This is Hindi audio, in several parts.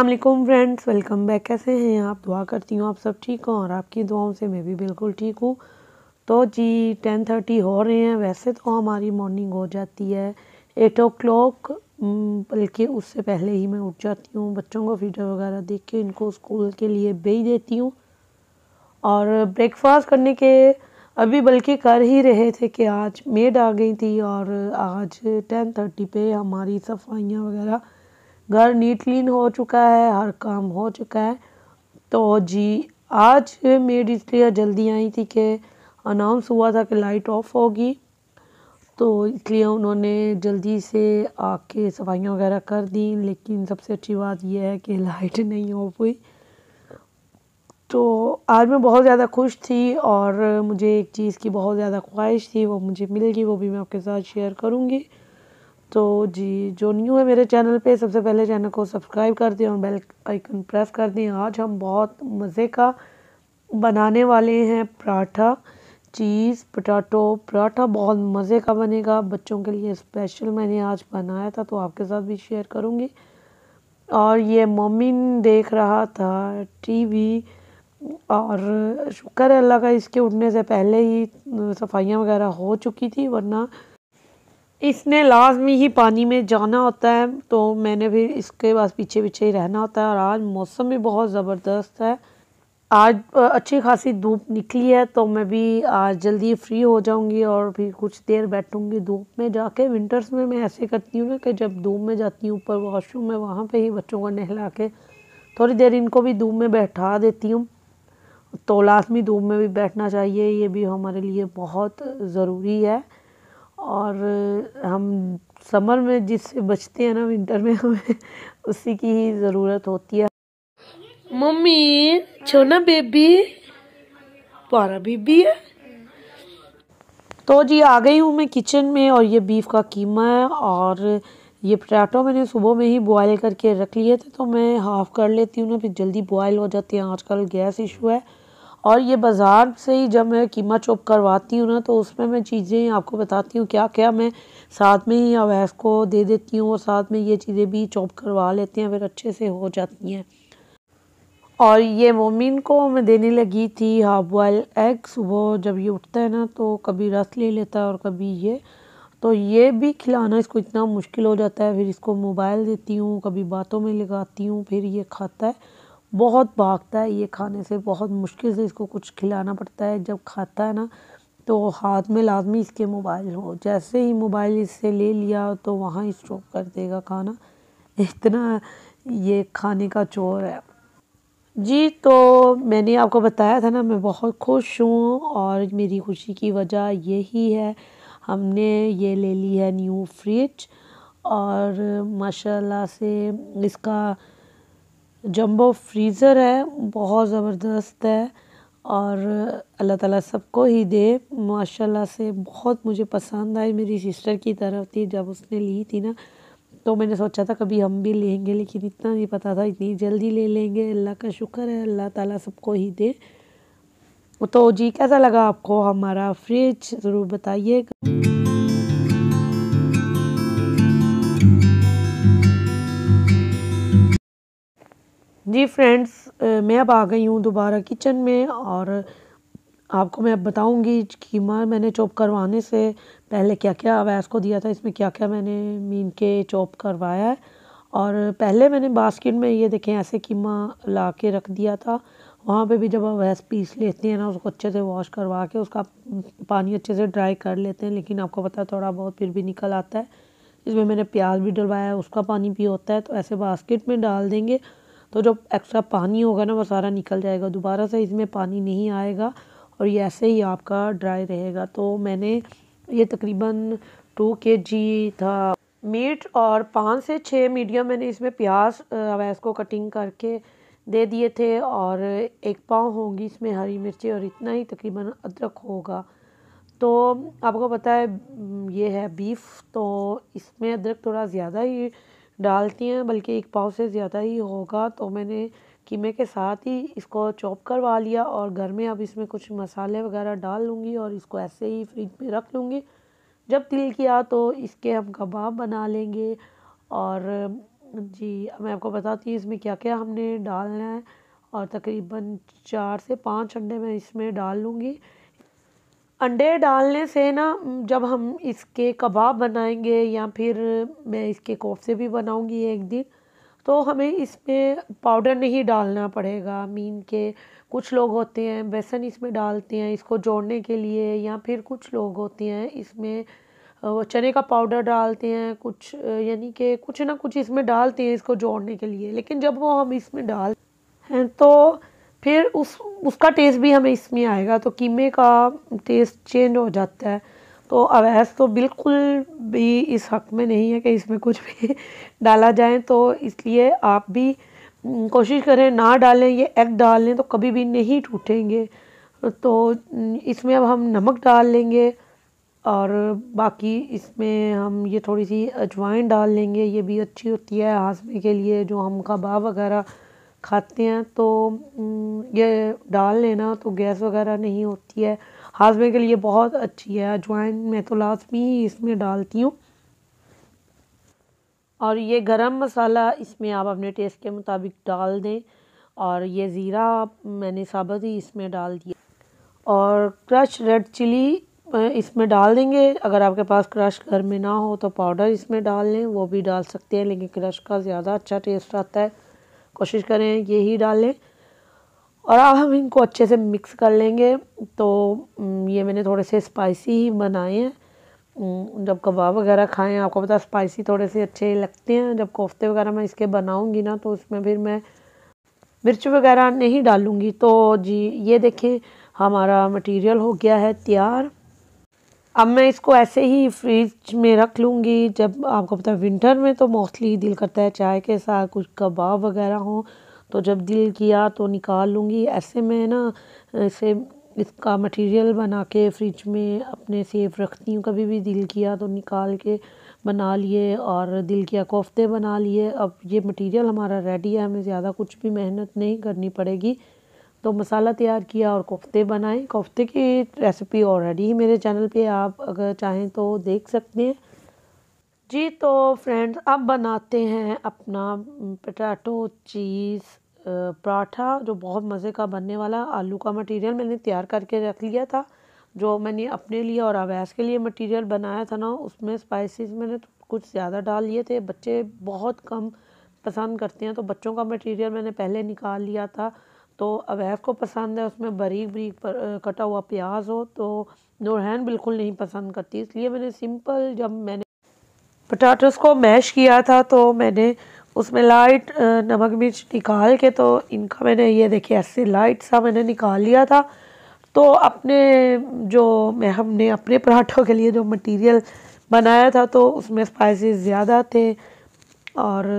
अल्लाम फ्रेंड्स वेलकम बैक कैसे हैं आप दुआ करती हूँ आप सब ठीक हों और आपकी दुआओं से मैं भी बिल्कुल ठीक हूँ तो जी टेन थर्टी हो रहे हैं वैसे तो हमारी मॉर्निंग हो जाती है एट ओ क्लॉक बल्कि उससे पहले ही मैं उठ जाती हूँ बच्चों को फीडर वगैरह देख के इनको स्कूल के लिए भेज देती हूँ और ब्रेकफास्ट करने के अभी बल्कि कर ही रहे थे कि आज मेड आ गई थी और आज टेन थर्टी पर हमारी सफाइयाँ वगैरह घर नीट क्लीन हो चुका है हर काम हो चुका है तो जी आज मेड इसलिए जल्दी आई थी कि अनाउंस हुआ था कि लाइट ऑफ होगी तो इसलिए उन्होंने जल्दी से आके सफाइयाँ वगैरह कर दी लेकिन सबसे अच्छी बात यह है कि लाइट नहीं ऑफ हुई तो आज मैं बहुत ज़्यादा खुश थी और मुझे एक चीज़ की बहुत ज़्यादा ख्वाहिश थी वो मुझे मिल गई वो भी मैं आपके साथ शेयर करूँगी तो जी जो न्यू है मेरे चैनल पे सबसे पहले चैनल को सब्सक्राइब कर दें और बेल आइकन प्रेस कर दें आज हम बहुत मज़े का बनाने वाले हैं पराठा चीज़ पटाटो पराठा बहुत मज़े का बनेगा बच्चों के लिए स्पेशल मैंने आज बनाया था तो आपके साथ भी शेयर करूँगी और ये मम्मी देख रहा था टीवी और शुक्र है अल्लाह का इसके उठने से पहले ही सफाइयाँ वगैरह हो चुकी थी वरना इसने लाजमी ही पानी में जाना होता है तो मैंने भी इसके पास पीछे पीछे ही रहना होता है और आज मौसम भी बहुत ज़बरदस्त है आज अच्छी खासी धूप निकली है तो मैं भी आज जल्दी फ्री हो जाऊंगी और भी कुछ देर बैठूंगी धूप में जाके विंटर्स में मैं ऐसे करती हूँ ना कि जब धूप में जाती हूँ ऊपर वॉशरूम में वहाँ पे ही बच्चों को नहला के थोड़ी देर इनको भी धूप में बैठा देती हूँ तो लाजमी धूप में भी बैठना चाहिए ये भी हमारे लिए बहुत ज़रूरी है और हम समर में जिससे बचते हैं ना विंटर में हमें उसी की ही ज़रूरत होती है मम्मी छोना बेबी पारा बेबी है तो जी आ गई हूँ मैं किचन में और ये बीफ का कीमा है और ये पटाटो मैंने सुबह में ही बॉयल करके रख लिए थे तो मैं हाफ़ कर लेती हूँ ना फिर जल्दी बॉयल हो जाते हैं आजकल गैस इशू है और ये बाज़ार से ही जब मैं कीमा चॉप करवाती हूँ ना तो उसमें मैं चीज़ें आपको बताती हूँ क्या क्या मैं साथ में ही अवैस को दे देती हूँ और साथ में ये चीज़ें भी चॉप करवा लेती हैं फिर अच्छे से हो जाती हैं और ये मोमिन को मैं देने लगी थी हाफ बॉयल एग सुबह जब ये उठता है ना तो कभी रस ले लेता है और कभी ये तो ये भी खिलाना इसको इतना मुश्किल हो जाता है फिर इसको मोबाइल देती हूँ कभी बातों में लगाती हूँ फिर ये खाता है बहुत भागता है ये खाने से बहुत मुश्किल से इसको कुछ खिलाना पड़ता है जब खाता है ना तो हाथ में लाजमी इसके मोबाइल हो जैसे ही मोबाइल इससे ले लिया तो वहाँ ही स्टॉप कर देगा खाना इतना ये खाने का चोर है जी तो मैंने आपको बताया था ना मैं बहुत खुश हूँ और मेरी खुशी की वजह यही है हमने ये ले ली है न्यू फ्रिज और माशाल्लाह से इसका जंबो फ्रीज़र है बहुत ज़बरदस्त है और अल्लाह ताला सबको ही दे माशाल्लाह से बहुत मुझे पसंद आई मेरी सिस्टर की तरफ थी जब उसने ली थी ना तो मैंने सोचा था कभी हम भी लेंगे लेकिन इतना नहीं पता था इतनी जल्दी ले लेंगे अल्लाह का शुक्र है अल्लाह ताला सबको ही दे तो जी कैसा लगा आपको हमारा फ्रिज ज़रूर बताइएगा जी फ्रेंड्स मैं अब आ गई हूँ दोबारा किचन में और आपको मैं अब बताऊँगी कीमा मैंने चॉप करवाने से पहले क्या क्या अवैस को दिया था इसमें क्या क्या मैंने मीन के चॉप करवाया है और पहले मैंने बास्केट में ये देखें ऐसे कीमा ला के रख दिया था वहाँ पे भी जब अवैस पीस लेते हैं ना उसको अच्छे से वॉश करवा के उसका पानी अच्छे से ड्राई कर लेते हैं लेकिन आपको पता है थोड़ा बहुत फिर भी निकल आता है इसमें मैंने प्याज भी डलवाया है उसका पानी भी होता है तो ऐसे बास्केट में डाल देंगे तो जो एक्स्ट्रा पानी होगा ना वो सारा निकल जाएगा दोबारा से इसमें पानी नहीं आएगा और ये ऐसे ही आपका ड्राई रहेगा तो मैंने ये तकरीबन टू के जी था मीट और पाँच से छः मीडियम मैंने इसमें प्याज अवैस को कटिंग करके दे दिए थे और एक पाव होंगी इसमें हरी मिर्ची और इतना ही तकरीबन अदरक होगा तो आपको पता है ये है बीफ तो इसमें अदरक थोड़ा ज़्यादा ही डालती हैं बल्कि एक पाव से ज़्यादा ही होगा तो मैंने कीमे के साथ ही इसको चॉप करवा लिया और घर में अब इसमें कुछ मसाले वगैरह डाल लूँगी और इसको ऐसे ही फ्रिज में रख लूँगी जब तिल किया तो इसके हम कबाब बना लेंगे और जी मैं आपको बताती हूँ इसमें क्या क्या हमने डालना है और तकरीबन चार से पाँच अंडे मैं इसमें डाल लूँगी अंडे डालने से ना जब हम इसके कबाब बनाएंगे या फिर मैं इसके कोफ्ते भी बनाऊंगी एक दिन तो हमें इसमें पाउडर नहीं डालना पड़ेगा मीन के कुछ लोग होते हैं बेसन इसमें डालते हैं इसको जोड़ने के लिए या फिर कुछ लोग होते हैं इसमें चने का पाउडर डालते हैं कुछ यानी कि कुछ ना कुछ इसमें डालते हैं इसको जोड़ने के लिए लेकिन जब वो हम इसमें डाल हैं तो फिर उस उसका टेस्ट भी हमें इसमें आएगा तो कीमे का टेस्ट चेंज हो जाता है तो अवैस तो बिल्कुल भी इस हक में नहीं है कि इसमें कुछ भी डाला जाए तो इसलिए आप भी कोशिश करें ना डालें ये एग डाल लें तो कभी भी नहीं टूटेंगे तो इसमें अब हम नमक डाल लेंगे और बाकी इसमें हम ये थोड़ी सी अजवाइन डाल लेंगे ये भी अच्छी होती है हाजमे के लिए जो हम कबाब वगैरह खाते हैं तो ये डाल लेना तो गैस वगैरह नहीं होती है हाजमे के लिए बहुत अच्छी है अजवाइन मैं तो लाजमी ही इसमें डालती हूँ और ये गरम मसाला इसमें आप अपने टेस्ट के मुताबिक डाल दें और ये ज़ीरा मैंने साबत ही इसमें डाल दिया और क्रश रेड चिली इसमें डाल देंगे अगर आपके पास क्रश घर में ना हो तो पाउडर इसमें डाल लें वो भी डाल सकते हैं लेकिन क्रश का ज़्यादा अच्छा टेस्ट आता है कोशिश करें ये ही डालें और अब हम इनको अच्छे से मिक्स कर लेंगे तो ये मैंने थोड़े से स्पाइसी ही बनाए हैं जब कबाब वगैरह खाएं आपको पता स्पाइसी थोड़े से अच्छे लगते हैं जब कोफ्ते वगैरह मैं इसके बनाऊंगी ना तो उसमें फिर मैं मिर्च वगैरह नहीं डालूंगी तो जी ये देखें हमारा मटेरियल हो गया है तैयार अब मैं इसको ऐसे ही फ्रिज में रख लूँगी जब आपको पता है विंटर में तो मोस्टली दिल करता है चाय के साथ कुछ कबाब वगैरह हो तो जब दिल किया तो निकाल लूँगी ऐसे मैं ना ऐसे इसका मटेरियल बना के फ्रिज में अपने सेफ रखती हूँ कभी भी दिल किया तो निकाल के बना लिए और दिल किया कोफ्ते बना लिए अब ये मटेरियल हमारा रेडी है हमें ज़्यादा कुछ भी मेहनत नहीं करनी पड़ेगी तो मसाला तैयार किया और कोफ्ते बनाए कोफ्ते की रेसिपी ऑलरेडी ही मेरे चैनल पे आप अगर चाहें तो देख सकते हैं जी तो फ्रेंड्स अब बनाते हैं अपना पटाटो चीज़ पराठा जो बहुत मज़े का बनने वाला आलू का मटेरियल मैंने तैयार करके रख लिया था जो मैंने अपने लिए और अवैस के लिए मटेरियल बनाया था ना उसमें स्पाइसिस मैंने कुछ ज़्यादा डाल लिए थे बच्चे बहुत कम पसंद करते हैं तो बच्चों का मटेरियल मैंने पहले निकाल लिया था तो अवैफ को पसंद है उसमें बारीक बरीक पर, कटा हुआ प्याज हो तो नूरहन बिल्कुल नहीं पसंद करती इसलिए मैंने सिंपल जब मैंने पटाटोस को मैश किया था तो मैंने उसमें लाइट नमक मिर्च निकाल के तो इनका मैंने ये देखिए ऐसे लाइट सा मैंने निकाल लिया था तो अपने जो मैं हमने अपने पराठों के लिए जो मटेरियल बनाया था तो उसमें स्पाइसेस ज़्यादा थे और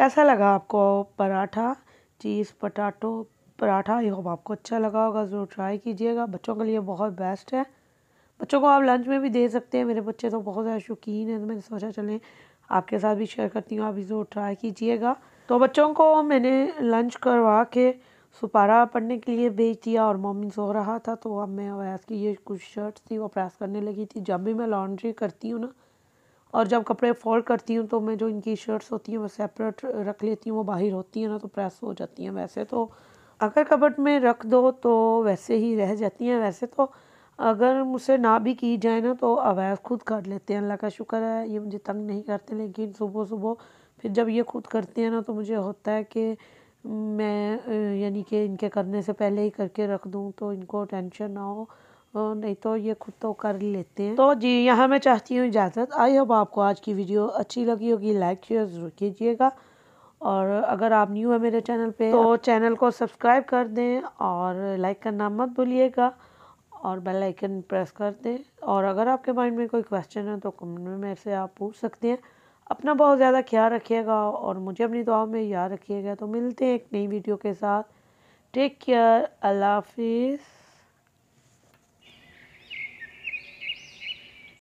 कैसा लगा आपको पराठा चीज़ पटाटो पराठा ये होप आपको अच्छा लगा होगा ज़रूर ट्राई कीजिएगा बच्चों के लिए बहुत बेस्ट है बच्चों को आप लंच में भी दे सकते हैं मेरे बच्चे तो बहुत ज़्यादा शौकीन हैं तो मैंने सोचा चले आपके साथ भी शेयर करती हूँ आप भी ज़रूर ट्राई कीजिएगा तो बच्चों को मैंने लंच करवा के सुपारा पढ़ने के लिए भेज दिया और मम्मी सो रहा था तो अब मैं अवैस की ये कुछ शर्ट्स थी वो प्रेस करने लगी थी जब भी मैं लॉन्ड्री करती हूँ ना और जब कपड़े फोल्ड करती हूँ तो मैं जो इनकी शर्ट्स होती हैं वो सेपरेट रख लेती हूँ वो बाहर होती हैं ना तो प्रेस हो जाती हैं वैसे तो अगर कपट में रख दो तो वैसे ही रह जाती हैं वैसे तो अगर मुझसे ना भी की जाए ना तो अवैस खुद कर लेते हैं अल्लाह का शुक्र है ये मुझे तंग नहीं करते लेकिन सुबह सुबह फिर जब ये खुद करते हैं ना तो मुझे होता है कि मैं यानी कि इनके करने से पहले ही करके रख दूँ तो इनको टेंशन ना हो और तो नहीं तो ये खुद तो कर लेते हैं तो जी यहाँ मैं चाहती हूँ इजाज़त आई होप आपको आज की वीडियो अच्छी लगी होगी लाइक शेयर ज़रूर कीजिएगा और अगर आप न्यू है मेरे चैनल पे तो चैनल को सब्सक्राइब कर दें और लाइक करना मत भूलिएगा और बेल आइकन प्रेस कर दें और अगर आपके माइंड में कोई क्वेश्चन है तो कमेंट में मेरे से आप पूछ सकते हैं अपना बहुत ज़्यादा ख्याल रखिएगा और मुझे अपनी दुआ में याद रखिएगा तो मिलते हैं एक नई वीडियो के साथ टेक केयर अल्लाह हाफिज़